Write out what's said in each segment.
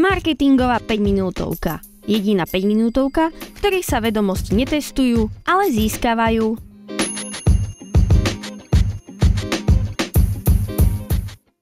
Marketingová 5 minútovka. Jediná 5 minútovka, v ktorej sa vedomosti netestujú, ale získavajú.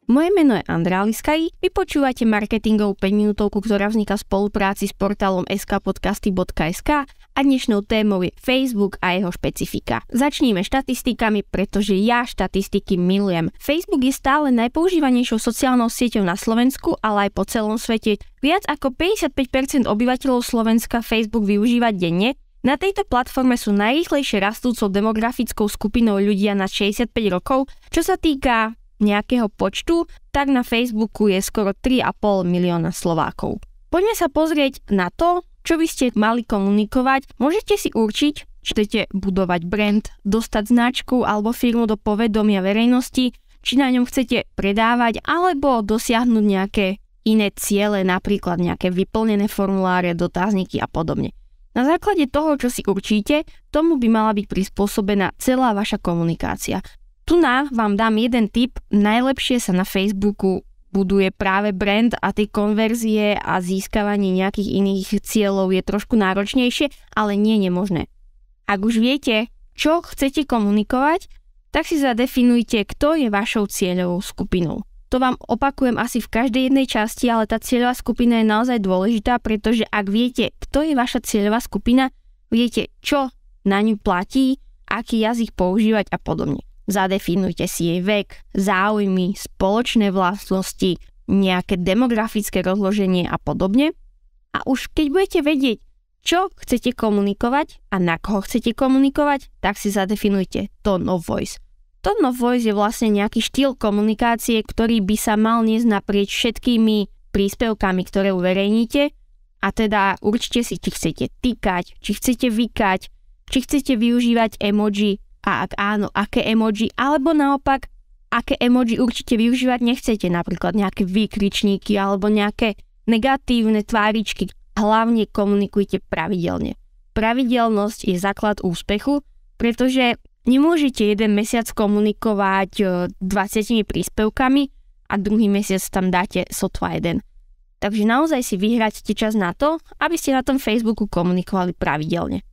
Moje meno je Andrea Liskaj, vy počúvate marketingovú 5 minútovku, ktorá vzniká v spolupráci s portálom skpodcasty.sk a dnešnou témou je Facebook a jeho špecifika. Začníme štatistikami, pretože ja štatistiky milujem. Facebook je stále najpoužívanejšou sociálnou sieťou na Slovensku, ale aj po celom svete. Viac ako 55% obyvateľov Slovenska Facebook využíva denne, na tejto platforme sú najrýchlejšie rastúcou demografickou skupinou ľudia na 65 rokov, čo sa týka nejakého počtu, tak na Facebooku je skoro 3,5 milióna Slovákov. Poďme sa pozrieť na to, čo by ste mali komunikovať. Môžete si určiť, či chcete budovať brand, dostať značku alebo firmu do povedomia verejnosti, či na ňom chcete predávať alebo dosiahnuť nejaké iné ciele, napríklad nejaké vyplnené formuláre, dotazníky a podobne. Na základe toho, čo si určíte, tomu by mala byť prispôsobená celá vaša komunikácia. Tu na vám dám jeden tip. Najlepšie sa na Facebooku buduje práve brand a tie konverzie a získavanie nejakých iných cieľov je trošku náročnejšie, ale nie nemožné. Ak už viete, čo chcete komunikovať, tak si zadefinujte, kto je vašou cieľovou skupinou. To vám opakujem asi v každej jednej časti, ale tá cieľová skupina je naozaj dôležitá, pretože ak viete, kto je vaša cieľová skupina, viete, čo na ňu platí, aký jazyk používať a podobne. Zadefinujte si jej vek, záujmy, spoločné vlastnosti, nejaké demografické rozloženie a podobne. A už keď budete vedieť, čo chcete komunikovať a na koho chcete komunikovať, tak si zadefinujte tone no of voice. Tone no of voice je vlastne nejaký štýl komunikácie, ktorý by sa mal niesť naprieč všetkými príspevkami, ktoré uverejníte a teda určite si, či chcete týkať, či chcete vykať, či chcete využívať emoji, a ak áno, aké emoji, alebo naopak, aké emoji určite využívať nechcete, napríklad nejaké výkričníky alebo nejaké negatívne tváričky. Hlavne komunikujte pravidelne. Pravidelnosť je základ úspechu, pretože nemôžete jeden mesiac komunikovať 20 e, príspevkami a druhý mesiac tam dáte sotva jeden. Takže naozaj si vyhráte čas na to, aby ste na tom Facebooku komunikovali pravidelne.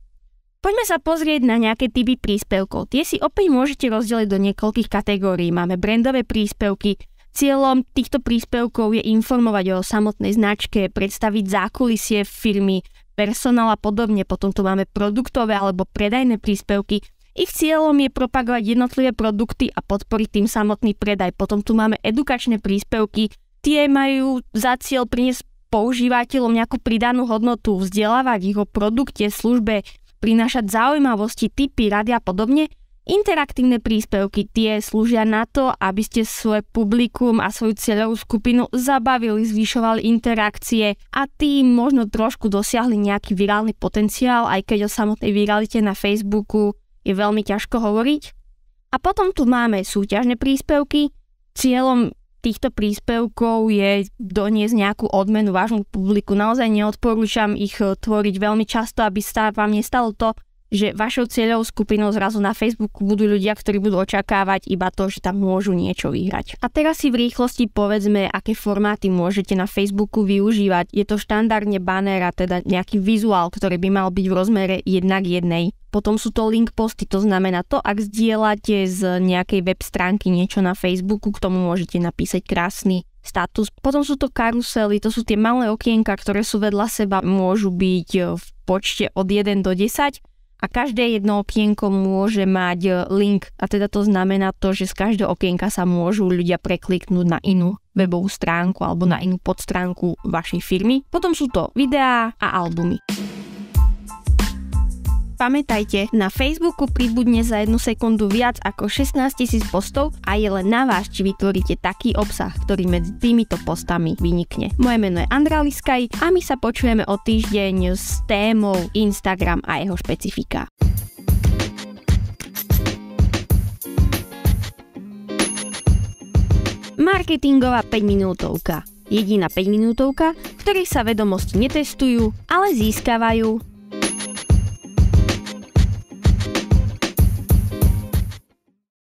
Poďme sa pozrieť na nejaké typy príspevkov. Tie si opäť môžete rozdeliť do niekoľkých kategórií. Máme brandové príspevky, Cieľom týchto príspevkov je informovať o samotnej značke, predstaviť zákulisie firmy, personál a podobne. Potom tu máme produktové alebo predajné príspevky. Ich cieľom je propagovať jednotlivé produkty a podporiť tým samotný predaj. Potom tu máme edukačné príspevky. Tie majú za cieľ priniesť používateľom nejakú pridanú hodnotu, vzdelávať ich o produkte, službe, prinášať zaujímavosti, typy, rady a podobne, Interaktívne príspevky tie slúžia na to, aby ste svoje publikum a svoju cieľovú skupinu zabavili, zvyšovali interakcie a tým možno trošku dosiahli nejaký virálny potenciál, aj keď o samotnej viralite na Facebooku je veľmi ťažko hovoriť. A potom tu máme súťažné príspevky. Cieľom týchto príspevkov je doniesť nejakú odmenu vášmu publiku. Naozaj neodporúčam ich eh, tvoriť veľmi často, aby sa vám nestalo to, že vašou cieľou skupinou zrazu na Facebooku budú ľudia, ktorí budú očakávať iba to, že tam môžu niečo vyhrať. A teraz si v rýchlosti povedzme, aké formáty môžete na Facebooku využívať. Je to štandardne banner a teda nejaký vizuál, ktorý by mal byť v rozmere 1 k 1. Potom sú to link posty, to znamená to, ak zdieľate z nejakej web stránky niečo na Facebooku, k tomu môžete napísať krásny status. Potom sú to karusely, to sú tie malé okienka, ktoré sú vedľa seba, môžu byť v počte od 1 do 10 a každé jedno okienko môže mať e, link a teda to znamená to, že z každého okienka sa môžu ľudia prekliknúť na inú webovú stránku alebo na inú podstránku vašej firmy. Potom sú to videá a albumy. Pamätajte, na Facebooku pribudne za jednu sekundu viac ako 16 tisíc postov a je len na vás, či vytvoríte taký obsah, ktorý medzi týmito postami vynikne. Moje meno je Andra Liskaj a my sa počujeme o týždeň s témou Instagram a jeho špecifika. Marketingová 5 minútovka. Jediná 5 minútovka, v sa vedomosti netestujú, ale získavajú